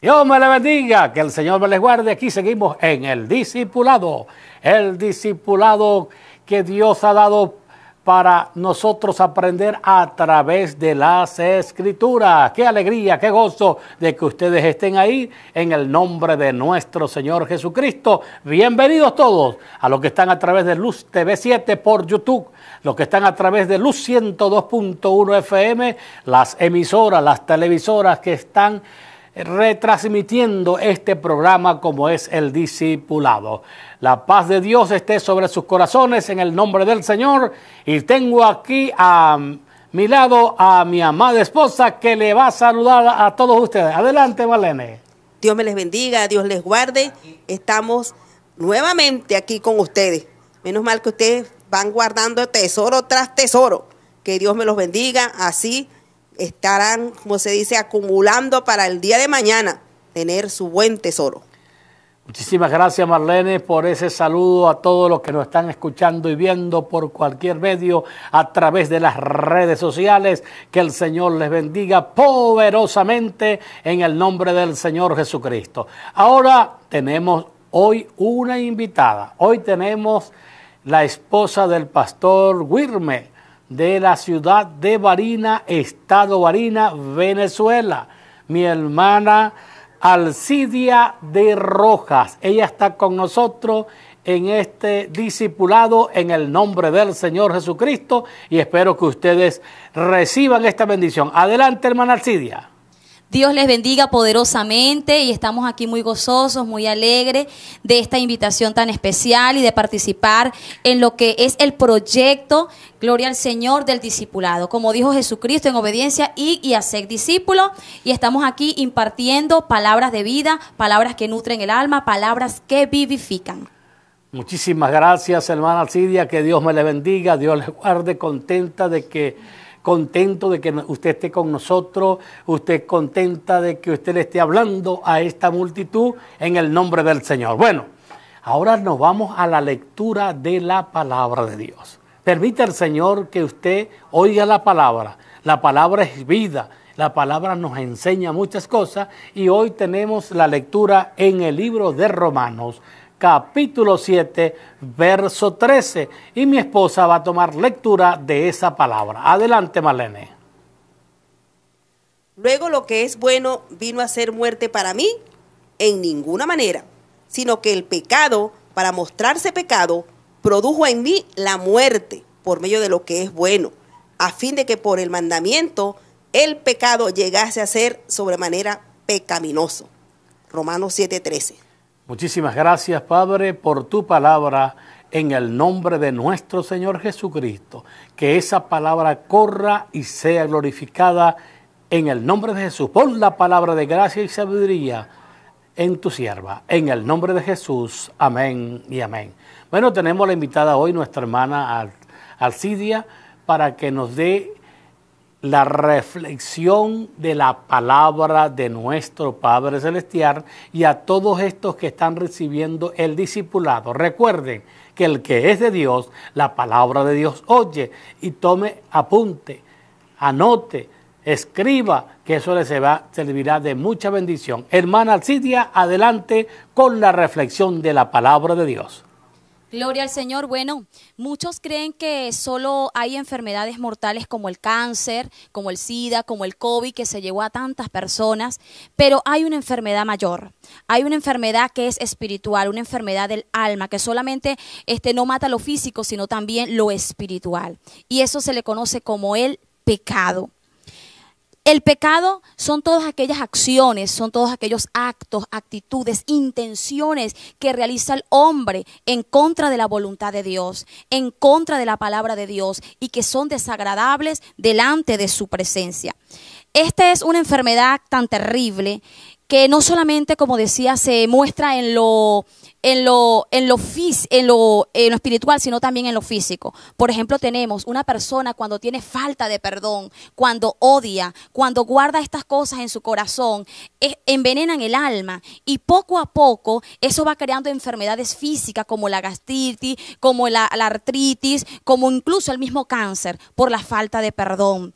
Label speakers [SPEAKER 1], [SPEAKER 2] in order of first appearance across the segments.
[SPEAKER 1] Dios me le bendiga, que el Señor me les guarde. Aquí seguimos en el discipulado, el discipulado que Dios ha dado para nosotros aprender a través de las escrituras. Qué alegría, qué gozo de que ustedes estén ahí en el nombre de nuestro Señor Jesucristo. Bienvenidos todos a los que están a través de Luz TV7 por YouTube, los que están a través de Luz 102.1 FM, las emisoras, las televisoras que están retransmitiendo este programa como es el discipulado. La paz de Dios esté sobre sus corazones en el nombre del Señor y tengo aquí a mi lado a mi amada esposa que le va a saludar a todos ustedes. Adelante, Valene. Dios me les bendiga, Dios les guarde. Estamos nuevamente
[SPEAKER 2] aquí con ustedes. Menos mal que ustedes van guardando tesoro tras tesoro. Que Dios me los bendiga. Así estarán, como se dice, acumulando para el día de mañana
[SPEAKER 1] tener su buen tesoro. Muchísimas gracias Marlene por ese saludo a todos los que nos están escuchando y viendo por cualquier medio a través de las redes sociales. Que el Señor les bendiga poderosamente en el nombre del Señor Jesucristo. Ahora tenemos hoy una invitada. Hoy tenemos la esposa del pastor Wirme de la ciudad de Barina, Estado Barina, Venezuela. Mi hermana Alcidia de Rojas. Ella está con nosotros en este discipulado en el nombre del Señor Jesucristo y espero que ustedes reciban esta bendición. Adelante, hermana Alcidia.
[SPEAKER 3] Dios les bendiga poderosamente y estamos aquí muy gozosos, muy alegres de esta invitación tan especial y de participar en lo que es el proyecto, gloria al Señor, del discipulado. Como dijo Jesucristo en obediencia y, y a ser discípulo y estamos aquí impartiendo palabras de vida, palabras que nutren el alma, palabras que vivifican.
[SPEAKER 1] Muchísimas gracias, hermana Cidia, que Dios me le bendiga, Dios le guarde contenta de que contento de que usted esté con nosotros, usted contenta de que usted le esté hablando a esta multitud en el nombre del Señor. Bueno, ahora nos vamos a la lectura de la palabra de Dios. Permita el Señor que usted oiga la palabra. La palabra es vida. La palabra nos enseña muchas cosas y hoy tenemos la lectura en el libro de Romanos, capítulo 7, verso 13. Y mi esposa va a tomar lectura de esa palabra. Adelante, Marlene.
[SPEAKER 2] Luego lo que es bueno vino a ser muerte para mí en ninguna manera, sino que el pecado, para mostrarse pecado, produjo en mí la muerte por medio de lo que es bueno, a fin de que por el mandamiento el pecado llegase a ser sobremanera pecaminoso. Romanos 7:13.
[SPEAKER 1] Muchísimas gracias, Padre, por tu palabra en el nombre de nuestro Señor Jesucristo. Que esa palabra corra y sea glorificada en el nombre de Jesús. Pon la palabra de gracia y sabiduría en tu sierva. En el nombre de Jesús. Amén y amén. Bueno, tenemos la invitada hoy, nuestra hermana Alcidia, para que nos dé la reflexión de la palabra de nuestro Padre Celestial y a todos estos que están recibiendo el discipulado. Recuerden que el que es de Dios, la palabra de Dios oye y tome apunte, anote, escriba, que eso le servirá de mucha bendición. Hermana Alcidia, adelante con la reflexión de la palabra de Dios.
[SPEAKER 3] Gloria al Señor. Bueno, muchos creen que solo hay enfermedades mortales como el cáncer, como el SIDA, como el COVID, que se llevó a tantas personas, pero hay una enfermedad mayor. Hay una enfermedad que es espiritual, una enfermedad del alma, que solamente este, no mata lo físico, sino también lo espiritual. Y eso se le conoce como el pecado. El pecado son todas aquellas acciones, son todos aquellos actos, actitudes, intenciones que realiza el hombre en contra de la voluntad de Dios, en contra de la palabra de Dios y que son desagradables delante de su presencia. Esta es una enfermedad tan terrible que no solamente, como decía, se muestra en lo, en lo, en lo, en lo, espiritual, sino también en lo físico. Por ejemplo, tenemos una persona cuando tiene falta de perdón, cuando odia, cuando guarda estas cosas en su corazón, envenenan el alma y poco a poco eso va creando enfermedades físicas como la gastritis, como la artritis, como incluso el mismo cáncer por la falta de perdón.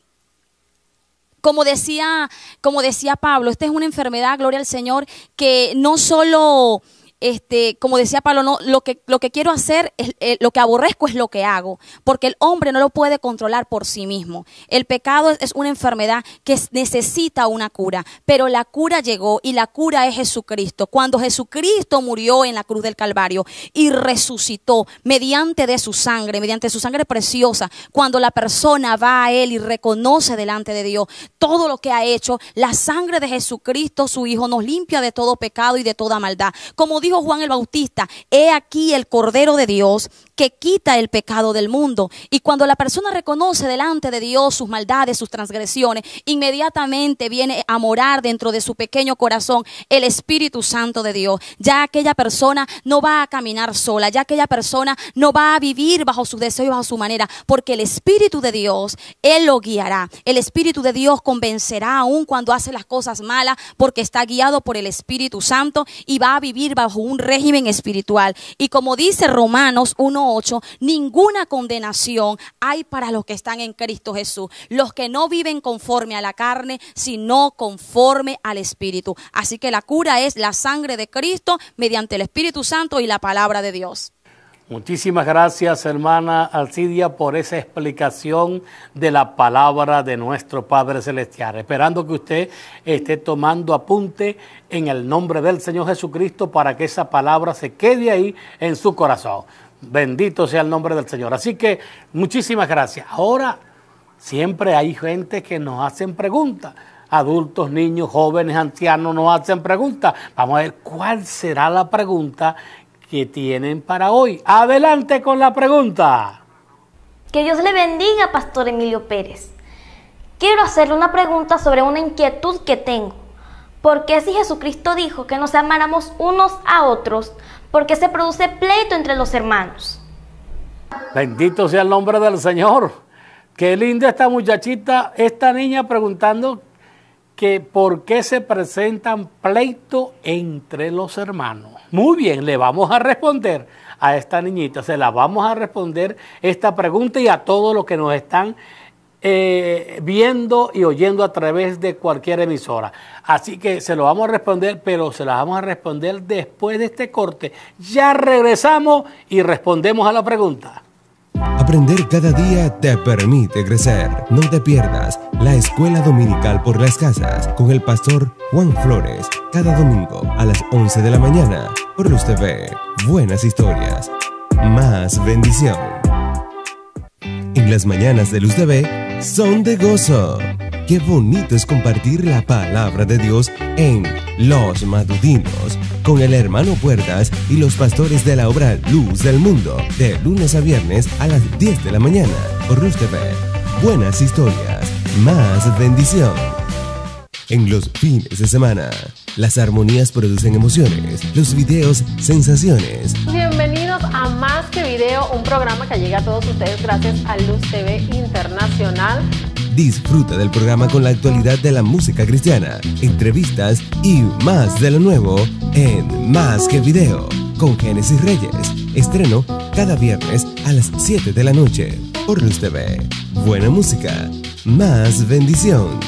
[SPEAKER 3] Como decía, como decía Pablo, esta es una enfermedad, gloria al Señor, que no solo este, como decía Pablo, no, lo que, lo que quiero hacer, es, eh, lo que aborrezco es lo que hago, porque el hombre no lo puede controlar por sí mismo. El pecado es, es una enfermedad que necesita una cura, pero la cura llegó y la cura es Jesucristo. Cuando Jesucristo murió en la cruz del Calvario y resucitó mediante de su sangre, mediante su sangre preciosa, cuando la persona va a Él y reconoce delante de Dios todo lo que ha hecho, la sangre de Jesucristo, su Hijo, nos limpia de todo pecado y de toda maldad. Como dijo Juan el Bautista, he aquí el Cordero de Dios que quita el pecado del mundo. Y cuando la persona reconoce delante de Dios sus maldades, sus transgresiones, inmediatamente viene a morar dentro de su pequeño corazón el Espíritu Santo de Dios. Ya aquella persona no va a caminar sola, ya aquella persona no va a vivir bajo sus deseos bajo su manera, porque el Espíritu de Dios, Él lo guiará. El Espíritu de Dios convencerá aún cuando hace las cosas malas, porque está guiado por el Espíritu Santo y va a vivir bajo un régimen espiritual. Y como dice Romanos 1, Ocho, ninguna condenación hay para los que están en Cristo Jesús, los que no viven conforme a la carne, sino conforme al Espíritu. Así que la cura es la sangre de Cristo mediante el Espíritu Santo y la palabra de Dios.
[SPEAKER 1] Muchísimas gracias, hermana Alcidia, por esa explicación de la palabra de nuestro Padre Celestial. Esperando que usted esté tomando apunte en el nombre del Señor Jesucristo para que esa palabra se quede ahí en su corazón. Bendito sea el nombre del Señor. Así que muchísimas gracias. Ahora, siempre hay gente que nos hacen preguntas. Adultos, niños, jóvenes, ancianos nos hacen preguntas. Vamos a ver cuál será la pregunta que tienen para hoy. Adelante con la pregunta.
[SPEAKER 3] Que Dios le bendiga, Pastor Emilio Pérez. Quiero hacerle una pregunta sobre una inquietud que tengo. ¿Por qué si Jesucristo dijo que nos amáramos unos a otros, ¿Por qué se produce pleito entre los hermanos.
[SPEAKER 1] Bendito sea el nombre del Señor. Qué linda esta muchachita, esta niña preguntando que por qué se presentan pleito entre los hermanos. Muy bien, le vamos a responder a esta niñita, se la vamos a responder esta pregunta y a todos los que nos están eh, viendo y oyendo a través de cualquier emisora. Así que se lo vamos a responder, pero se las vamos a responder después de este corte. Ya regresamos y respondemos a la pregunta.
[SPEAKER 4] Aprender cada día te permite crecer. No te pierdas la Escuela Dominical por las Casas con el pastor Juan Flores cada domingo a las 11 de la mañana por Luz TV. Buenas historias. Más bendición. En las mañanas de Luz TV son de gozo. Qué bonito es compartir la palabra de Dios en Los Madudinos con el hermano Puertas y los pastores de la obra Luz del Mundo, de lunes a viernes a las 10 de la mañana por Buenas historias, más bendición. En los fines de semana, las armonías producen emociones, los videos sensaciones
[SPEAKER 2] a Más que Video, un programa que llega a todos ustedes gracias a Luz TV Internacional.
[SPEAKER 4] Disfruta del programa con la actualidad de la música cristiana, entrevistas y más de lo nuevo en Más que Video con Génesis Reyes. Estreno cada viernes a las 7 de la noche por Luz TV. Buena música, más bendición.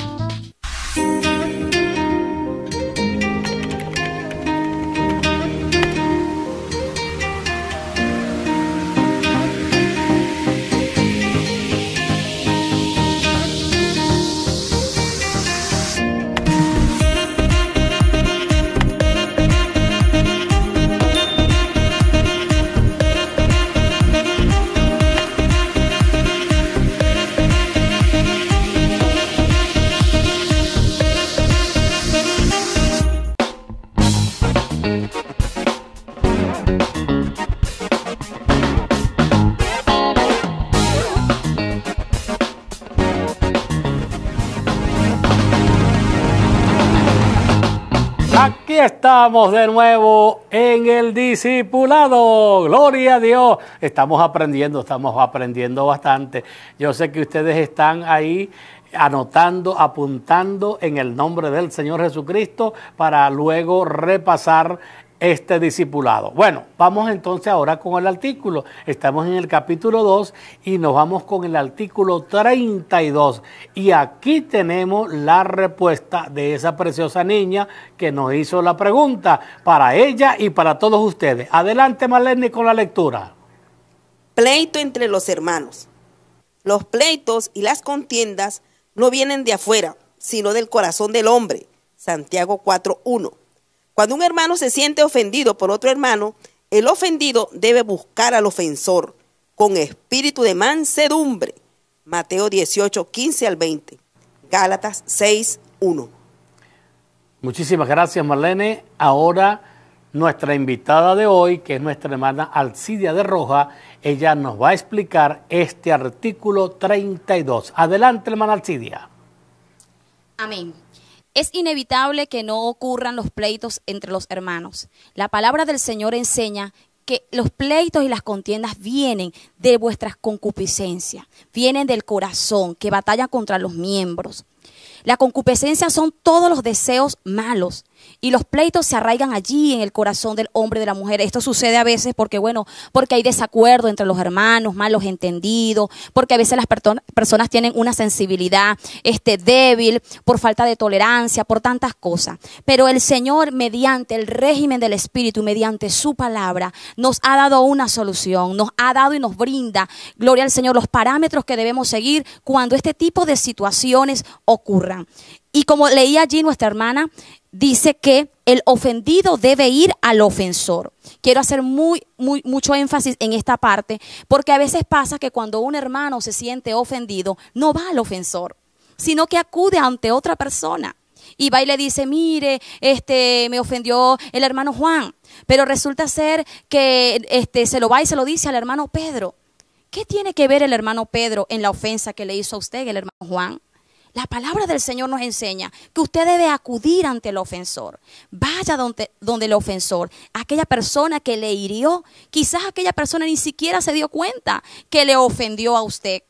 [SPEAKER 1] Estamos de nuevo en el discipulado. Gloria a Dios. Estamos aprendiendo, estamos aprendiendo bastante. Yo sé que ustedes están ahí anotando, apuntando en el nombre del Señor Jesucristo para luego repasar este discipulado. Bueno, vamos entonces ahora con el artículo. Estamos en el capítulo 2 y nos vamos con el artículo 32. Y aquí tenemos la respuesta de esa preciosa niña que nos hizo la pregunta para ella y para todos ustedes. Adelante, Marlene, con la lectura. Pleito entre los hermanos. Los pleitos y las
[SPEAKER 2] contiendas no vienen de afuera, sino del corazón del hombre. Santiago 4.1 cuando un hermano se siente ofendido por otro hermano, el ofendido debe buscar al ofensor con espíritu de mansedumbre. Mateo 18, 15 al 20. Gálatas 6, 1.
[SPEAKER 1] Muchísimas gracias, Marlene. Ahora nuestra invitada de hoy, que es nuestra hermana Alcidia de Roja, ella nos va a explicar este artículo 32. Adelante, hermana Alcidia.
[SPEAKER 3] Amén. Es inevitable que no ocurran los pleitos entre los hermanos. La palabra del Señor enseña que los pleitos y las contiendas vienen de vuestras concupiscencias, vienen del corazón que batalla contra los miembros. La concupiscencia son todos los deseos malos y los pleitos se arraigan allí en el corazón del hombre y de la mujer. Esto sucede a veces porque, bueno, porque hay desacuerdo entre los hermanos, malos entendidos, porque a veces las personas tienen una sensibilidad este, débil por falta de tolerancia, por tantas cosas. Pero el Señor, mediante el régimen del Espíritu, mediante su palabra, nos ha dado una solución, nos ha dado y nos brinda, gloria al Señor, los parámetros que debemos seguir cuando este tipo de situaciones ocurran. Y como leía allí nuestra hermana, dice que el ofendido debe ir al ofensor. Quiero hacer muy, mucho énfasis en esta parte, porque a veces pasa que cuando un hermano se siente ofendido, no va al ofensor, sino que acude ante otra persona. Y va y le dice, mire, este, me ofendió el hermano Juan, pero resulta ser que este, se lo va y se lo dice al hermano Pedro. ¿Qué tiene que ver el hermano Pedro en la ofensa que le hizo a usted, el hermano Juan? La palabra del Señor nos enseña que usted debe acudir ante el ofensor. Vaya donde, donde el ofensor, aquella persona que le hirió, quizás aquella persona ni siquiera se dio cuenta que le ofendió a usted.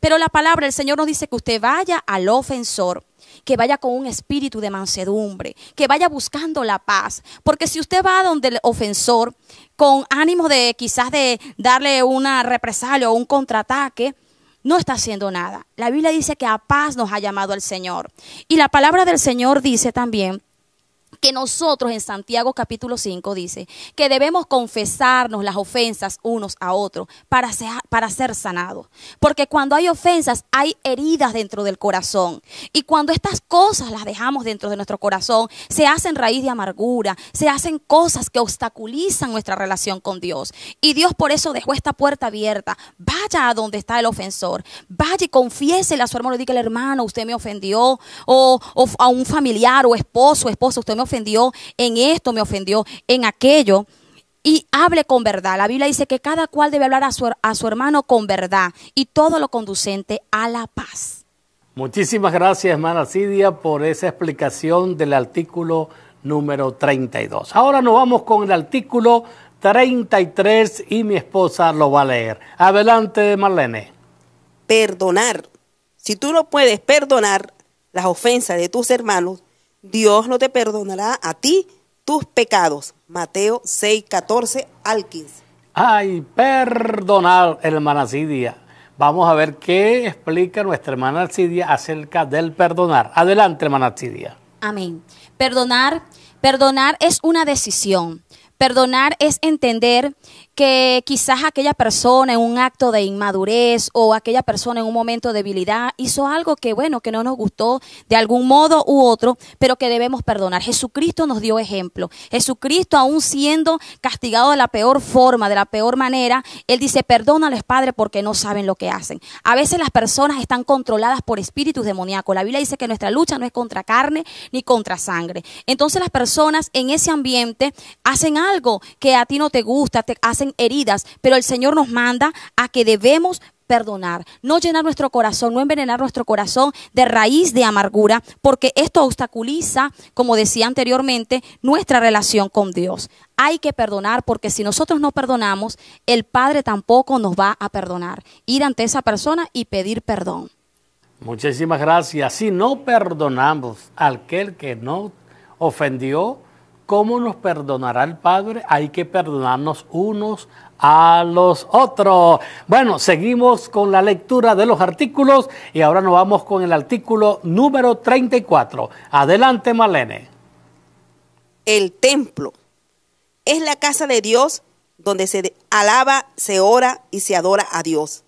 [SPEAKER 3] Pero la palabra del Señor nos dice que usted vaya al ofensor que vaya con un espíritu de mansedumbre, que vaya buscando la paz. Porque si usted va donde el ofensor con ánimo de quizás de darle una represalia o un contraataque, no está haciendo nada. La Biblia dice que a paz nos ha llamado el Señor. Y la palabra del Señor dice también que nosotros en Santiago capítulo 5 dice que debemos confesarnos las ofensas unos a otros para ser, para ser sanados. Porque cuando hay ofensas hay heridas dentro del corazón. Y cuando estas cosas las dejamos dentro de nuestro corazón, se hacen raíz de amargura, se hacen cosas que obstaculizan nuestra relación con Dios. Y Dios por eso dejó esta puerta abierta. Vaya a donde está el ofensor. Vaya y confiésele a su hermano. el hermano, usted me ofendió. O, a un familiar o esposo, esposo, usted me ofendió ofendió, en esto me ofendió, en aquello. Y hable con verdad. La Biblia dice que cada cual debe hablar a su, a su hermano con verdad y todo lo conducente a la paz.
[SPEAKER 1] Muchísimas gracias, hermana Cidia, por esa explicación del artículo número 32. Ahora nos vamos con el artículo 33 y mi esposa lo va a leer. Adelante, Marlene. Perdonar. Si tú
[SPEAKER 2] no puedes perdonar las ofensas de tus hermanos, Dios no te perdonará a ti
[SPEAKER 1] tus pecados.
[SPEAKER 2] Mateo 6, 14
[SPEAKER 1] al 15. Ay, perdonar, hermana Cidia. Vamos a ver qué explica nuestra hermana Cidia acerca del perdonar. Adelante, hermana Cidia.
[SPEAKER 3] Amén. Perdonar, perdonar es una decisión. Perdonar es entender que quizás aquella persona en un acto de inmadurez o aquella persona en un momento de debilidad hizo algo que, bueno, que no nos gustó de algún modo u otro, pero que debemos perdonar. Jesucristo nos dio ejemplo. Jesucristo, aún siendo castigado de la peor forma, de la peor manera, Él dice, perdónales, Padre, porque no saben lo que hacen. A veces las personas están controladas por espíritus demoníacos. La Biblia dice que nuestra lucha no es contra carne ni contra sangre. Entonces las personas en ese ambiente hacen algo que a ti no te gusta, te hacen heridas, pero el Señor nos manda a que debemos perdonar, no llenar nuestro corazón, no envenenar nuestro corazón de raíz de amargura, porque esto obstaculiza, como decía anteriormente, nuestra relación con Dios. Hay que perdonar porque si nosotros no perdonamos, el Padre tampoco nos va a perdonar. Ir ante esa persona y pedir perdón.
[SPEAKER 1] Muchísimas gracias. Si no perdonamos al aquel que nos ofendió, ¿Cómo nos perdonará el Padre? Hay que perdonarnos unos a los otros. Bueno, seguimos con la lectura de los artículos y ahora nos vamos con el artículo número 34. Adelante, Malene.
[SPEAKER 2] El templo es la casa de Dios donde se alaba, se ora y se adora a Dios,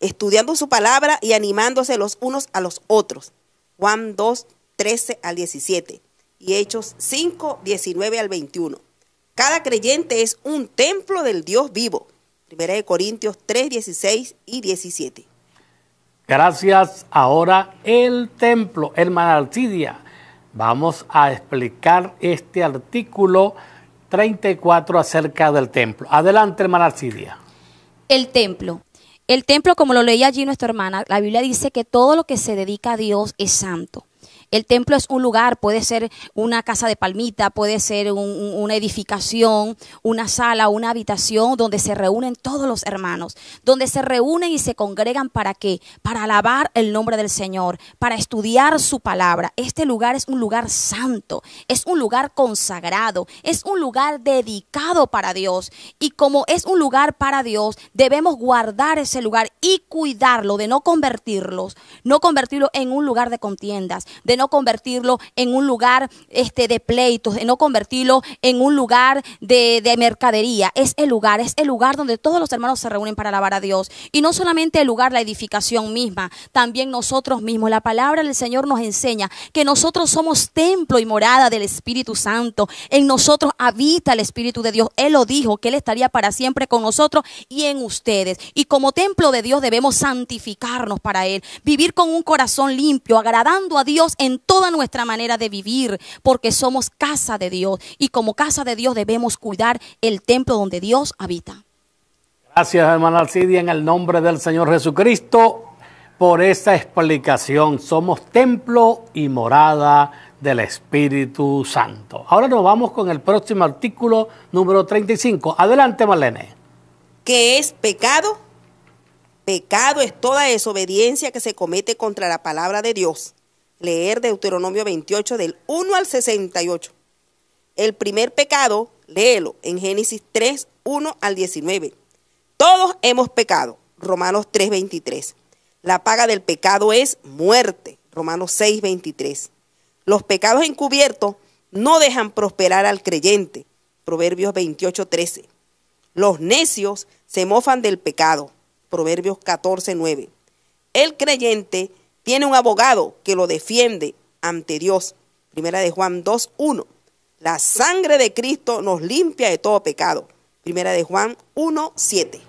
[SPEAKER 2] estudiando su palabra y animándose los unos a los otros. Juan 2, 13 al 17 y Hechos 5, 19 al 21. Cada creyente es un templo del Dios vivo. Primera de Corintios 3, 16 y 17.
[SPEAKER 1] Gracias. Ahora el templo, hermana Arcidia. Vamos a explicar este artículo 34 acerca del templo. Adelante, hermana Arcidia.
[SPEAKER 3] El templo. El templo, como lo leía allí nuestra hermana, la Biblia dice que todo lo que se dedica a Dios es santo. El templo es un lugar, puede ser una casa de palmita, puede ser una edificación, una sala, una habitación donde se reúnen todos los hermanos, donde se reúnen y se congregan para qué? Para alabar el nombre del Señor, para estudiar su palabra. Este lugar es un lugar santo, es un lugar consagrado, es un lugar dedicado para Dios. Y como es un lugar para Dios, debemos guardar ese lugar y cuidarlo de no convertirlos, no convertirlo en un lugar de contiendas, de no convertirlo en un lugar este, de pleitos, de no convertirlo en un lugar de, de mercadería. Es el lugar, es el lugar donde todos los hermanos se reúnen para alabar a Dios. Y no solamente el lugar, la edificación misma, también nosotros mismos. La palabra del Señor nos enseña que nosotros somos templo y morada del Espíritu Santo. En nosotros habita el Espíritu de Dios. Él lo dijo, que Él estaría para siempre con nosotros y en ustedes. Y como templo de Dios debemos santificarnos para Él, vivir con un corazón limpio, agradando a Dios en en toda nuestra manera de vivir, porque somos casa de Dios y como casa de Dios debemos cuidar el templo donde Dios habita.
[SPEAKER 1] Gracias, hermana Alcidia, en el nombre del Señor Jesucristo, por esta explicación. Somos templo y morada del Espíritu Santo. Ahora nos vamos con el próximo artículo número 35. Adelante, Marlene.
[SPEAKER 2] ¿Qué es pecado? Pecado es toda desobediencia que se comete contra la palabra de Dios leer Deuteronomio 28 del 1 al 68. El primer pecado, léelo en Génesis 3, 1 al 19. Todos hemos pecado, Romanos 3, 23. La paga del pecado es muerte, Romanos 6, 23. Los pecados encubiertos no dejan prosperar al creyente, Proverbios 28, 13. Los necios se mofan del pecado, Proverbios 14, 9. El creyente tiene un abogado que lo defiende ante Dios. Primera de Juan 2.1. La sangre de Cristo nos limpia de todo pecado. Primera de Juan 1.7.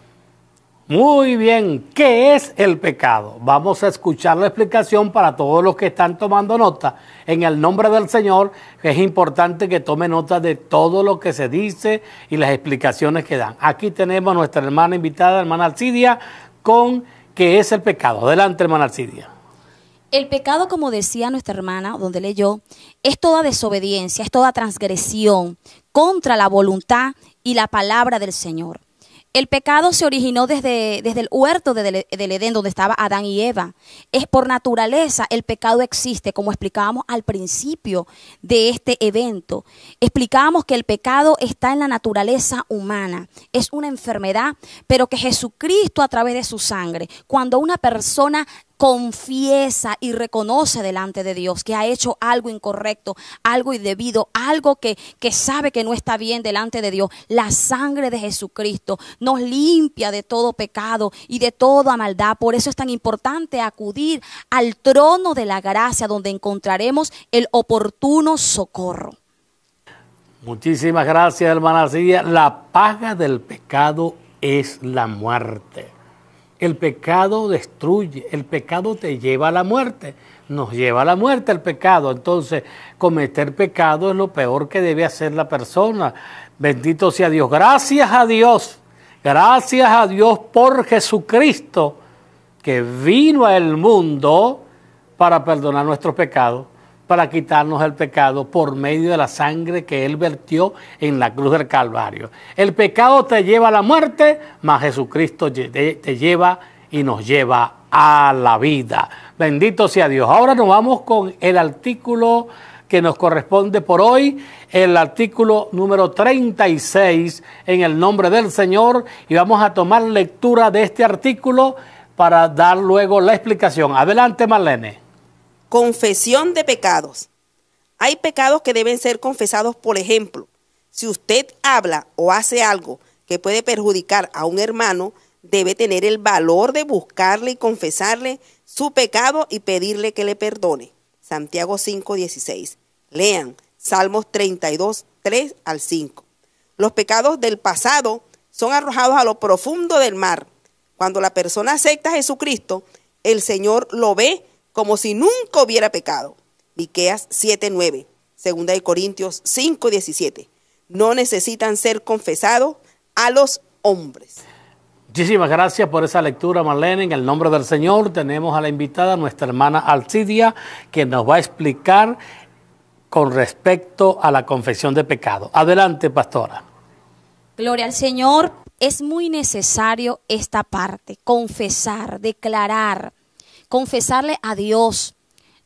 [SPEAKER 1] Muy bien, ¿qué es el pecado? Vamos a escuchar la explicación para todos los que están tomando nota. En el nombre del Señor, es importante que tome nota de todo lo que se dice y las explicaciones que dan. Aquí tenemos a nuestra hermana invitada, hermana Alcidia, con qué es el pecado. Adelante, hermana Alcidia.
[SPEAKER 3] El pecado, como decía nuestra hermana, donde leyó, es toda desobediencia, es toda transgresión contra la voluntad y la palabra del Señor. El pecado se originó desde, desde el huerto del, del Edén donde estaba Adán y Eva. Es por naturaleza el pecado existe, como explicábamos al principio de este evento. Explicábamos que el pecado está en la naturaleza humana. Es una enfermedad, pero que Jesucristo a través de su sangre, cuando una persona confiesa y reconoce delante de Dios que ha hecho algo incorrecto, algo indebido, algo que, sabe que no está bien delante de Dios. La sangre de Jesucristo nos limpia de todo pecado y de toda maldad. Por eso es tan importante acudir al trono de la gracia donde encontraremos el oportuno socorro.
[SPEAKER 1] Muchísimas gracias, hermana Silvia. La paga del pecado es la muerte. El pecado destruye, el pecado te lleva a la muerte, nos lleva a la muerte el pecado. Entonces, cometer pecado es lo peor que debe hacer la persona. Bendito sea Dios. Gracias a Dios, gracias a Dios por Jesucristo que vino al mundo para perdonar nuestros pecados para quitarnos el pecado por medio de la sangre que Él vertió en la cruz del Calvario. El pecado te lleva a la muerte, mas Jesucristo te lleva y nos lleva a la vida. Bendito sea Dios. Ahora nos vamos con el artículo que nos corresponde por hoy, el artículo número 36 en el nombre del Señor y vamos a tomar lectura de este artículo para dar luego la explicación. Adelante, Marlene.
[SPEAKER 2] Confesión de pecados. Hay pecados que deben ser confesados, por ejemplo, si usted habla o hace algo que puede perjudicar a un hermano, debe tener el valor de buscarle y confesarle su pecado y pedirle que le perdone. Santiago 5:16. Lean Salmos 32, 3 al 5. Los pecados del pasado son arrojados a lo profundo del mar. Cuando la persona acepta a Jesucristo, el Señor lo ve como si nunca hubiera pecado. Miqueas 7:9, de Corintios 5:17. No necesitan ser confesados a los hombres.
[SPEAKER 1] Muchísimas gracias por esa lectura, Marlene. En el nombre del Señor tenemos a la invitada, nuestra hermana Alcidia, que nos va a explicar con respecto a la confesión de pecado. Adelante, pastora.
[SPEAKER 3] Gloria al Señor. Es muy necesario esta parte, confesar, declarar, confesarle a Dios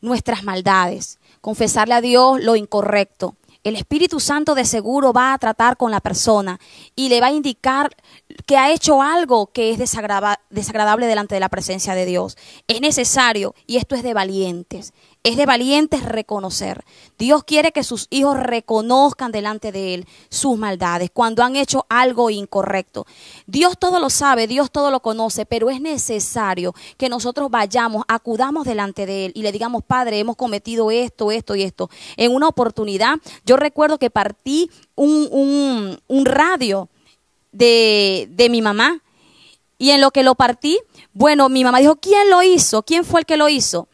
[SPEAKER 3] nuestras maldades, confesarle a Dios lo incorrecto. El Espíritu Santo de seguro va a tratar con la persona y le va a indicar que ha hecho algo que es desagradable delante de la presencia de Dios. Es necesario, y esto es de valientes, es de valientes reconocer. Dios quiere que sus hijos reconozcan delante de Él sus maldades cuando han hecho algo incorrecto. Dios todo lo sabe, Dios todo lo conoce, pero es necesario que nosotros vayamos, acudamos delante de Él y le digamos, Padre, hemos cometido esto, esto y esto. En una oportunidad, yo recuerdo que partí un, un, radio de, de mi mamá y en lo que lo partí, bueno, mi mamá dijo, ¿quién lo hizo? ¿Quién fue el que lo hizo?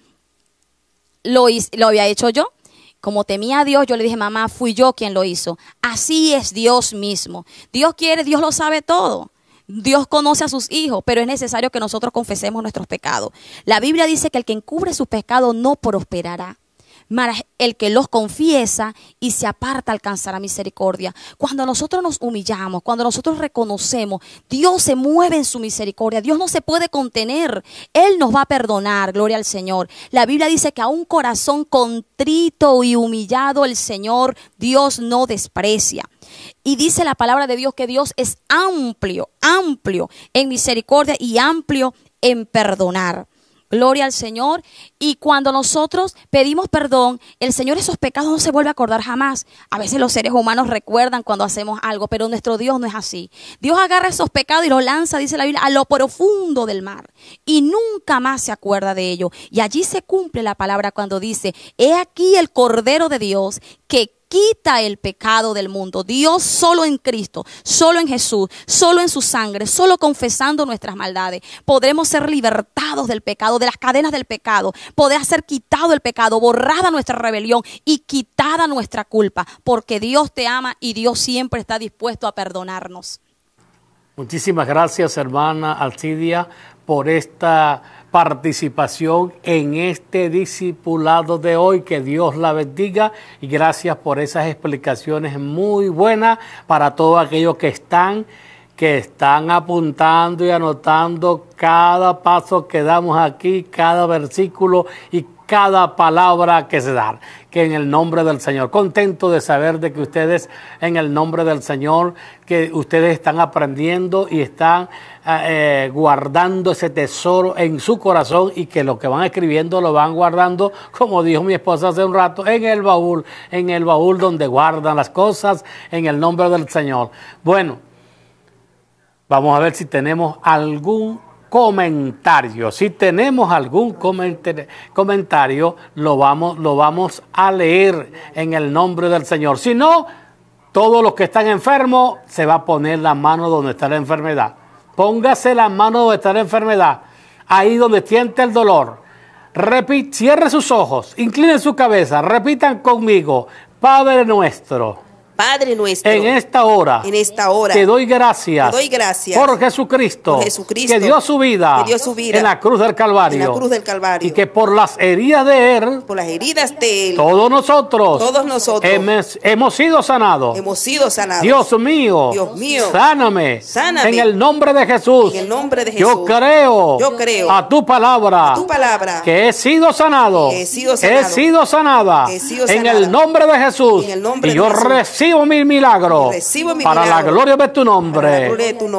[SPEAKER 3] lo, había hecho yo. Como temía a Dios, yo le dije, mamá, fui yo quien lo hizo. Así es Dios mismo. Dios quiere, Dios lo sabe todo. Dios conoce a sus hijos, pero es necesario que nosotros confesemos nuestros pecados. La Biblia dice que el que encubre sus pecados no prosperará el que los confiesa y se aparta alcanzará misericordia. Cuando nosotros nos humillamos, cuando nosotros reconocemos, Dios se mueve en su misericordia, Dios no se puede contener, Él nos va a perdonar, gloria al Señor. La Biblia dice que a un corazón contrito y humillado el Señor, Dios no desprecia. Y dice la palabra de Dios que Dios es amplio, amplio en misericordia y amplio en perdonar. Gloria al Señor. Y cuando nosotros pedimos perdón, el Señor esos pecados no se vuelve a acordar jamás. A veces los seres humanos recuerdan cuando hacemos algo, pero nuestro Dios no es así. Dios agarra esos pecados y los lanza, dice la Biblia, a lo profundo del mar. Y nunca más se acuerda de ello. Y allí se cumple la palabra cuando dice, he aquí el Cordero de Dios que quita el pecado del mundo. Dios solo en Cristo, solo en Jesús, solo en su sangre, solo confesando nuestras maldades, podremos ser libertados del pecado, de las cadenas del pecado, podrá ser quitado el pecado, borrada nuestra rebelión y quitada nuestra culpa, porque Dios te ama y Dios siempre está dispuesto a perdonarnos.
[SPEAKER 1] Muchísimas gracias, hermana Alcidia, por esta participación en este discipulado de hoy. Que Dios la bendiga y gracias por esas explicaciones muy buenas para todos aquellos que están que están apuntando y anotando cada paso que damos aquí, cada versículo y cada palabra que se da que en el nombre del Señor. Contento de saber de que ustedes en el nombre del Señor, que ustedes están aprendiendo y están ah, eh, guardando ese tesoro en su corazón y que lo que van escribiendo lo van guardando, como dijo mi esposa hace un rato, en el baúl, en el baúl donde guardan las cosas en el nombre del Señor. Bueno, vamos a ver si tenemos algún comentario. Si tenemos algún comentario, lo vamos, lo vamos a leer en el nombre del Señor. Si no, todos los que están enfermos, se va a poner la mano donde está la enfermedad. Póngase la mano donde está la enfermedad, ahí donde siente el dolor. cierre sus ojos, incline su cabeza, repitan conmigo, Padre nuestro
[SPEAKER 2] Padre nuestro. En esta hora. En Te
[SPEAKER 1] doy gracias. Por Jesucristo. Que dio su vida. En la cruz del Calvario. Y que por las heridas de
[SPEAKER 2] Él.
[SPEAKER 1] Todos nosotros. Hemos, sido sanados. Dios mío. Sáname. En el nombre de Jesús. Yo creo. A tu palabra. Que he sido sanado. he sido sanada. En el nombre de Jesús. el nombre y yo recibo recibo mi milagro. para la gloria de tu nombre.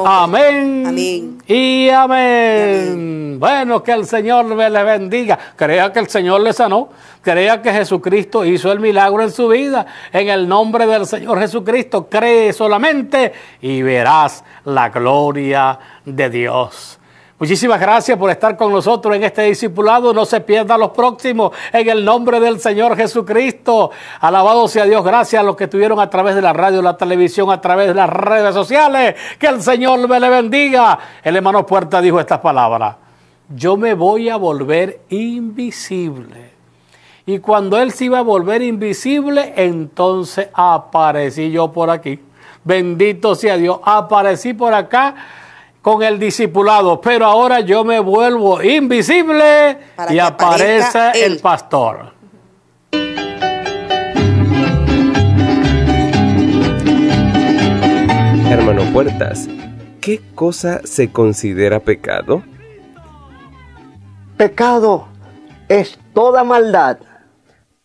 [SPEAKER 1] Amén. Y amén. Bueno, que el Señor le bendiga. Crea que el Señor le sanó. Crea que Jesucristo hizo el milagro en su vida. En el nombre del Señor Jesucristo, cree solamente y verás la gloria de Dios. Muchísimas gracias por estar con nosotros en este discipulado. No se pierdan los próximos en el nombre del Señor Jesucristo. Alabado sea Dios. Gracias a los que estuvieron a través de la radio, la televisión, a través de las redes sociales. Que el Señor me le bendiga. El hermano Puerta dijo estas palabras. Yo me voy a volver invisible. Y cuando él se iba a volver invisible, entonces aparecí yo por aquí. Bendito sea Dios. Aparecí por acá con el discipulado, pero ahora yo me vuelvo invisible y aparece el
[SPEAKER 4] pastor. Hermano Puertas, ¿qué cosa se considera pecado?
[SPEAKER 5] Pecado es toda maldad,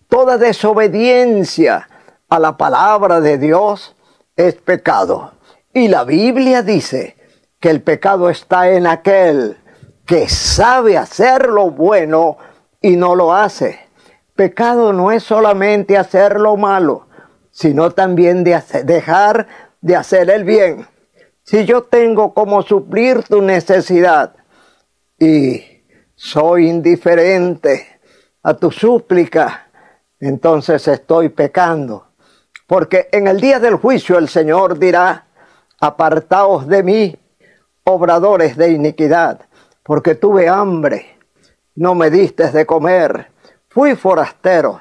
[SPEAKER 5] toda desobediencia a la palabra de Dios es pecado. Y la Biblia dice, que el pecado está en aquel que sabe hacer lo bueno y no lo hace. Pecado no es solamente hacer lo malo, sino también de dejar de hacer el bien. Si yo tengo como suplir tu necesidad y soy indiferente a tu súplica, entonces estoy pecando. Porque en el día del juicio el Señor dirá, apartaos de mí, obradores de iniquidad, porque tuve hambre, no me diste de comer, fui forastero,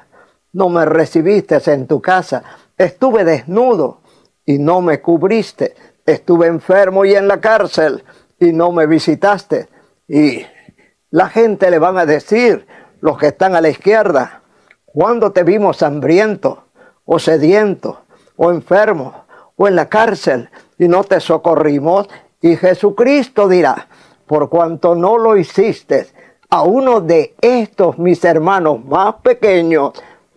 [SPEAKER 5] no me recibiste en tu casa, estuve desnudo y no me cubriste, estuve enfermo y en la cárcel y no me visitaste. Y la gente le van a decir, los que están a la izquierda, cuando te vimos hambriento o sediento o enfermo o en la cárcel y no te socorrimos, y Jesucristo dirá, por cuanto no lo hiciste a uno de estos mis hermanos más pequeños,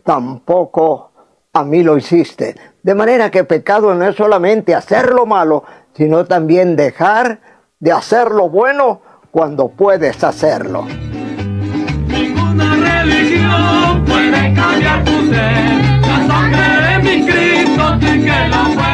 [SPEAKER 5] tampoco a mí lo hiciste. De manera que pecado no es solamente hacer lo malo, sino también dejar de hacer lo bueno cuando puedes hacerlo.
[SPEAKER 3] Ninguna religión
[SPEAKER 4] puede cambiar tu ser. mi Cristo